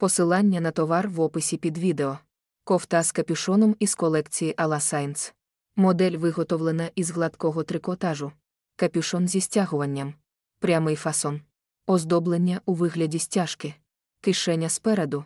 Посилання на товар в описі під відео. Кофта з капюшоном із колекції Ala Science. Модель виготовлена із гладкого трикотажу. Капюшон зі стягуванням. Прямий фасон. Оздоблення у вигляді стяжки. Кишеня спереду.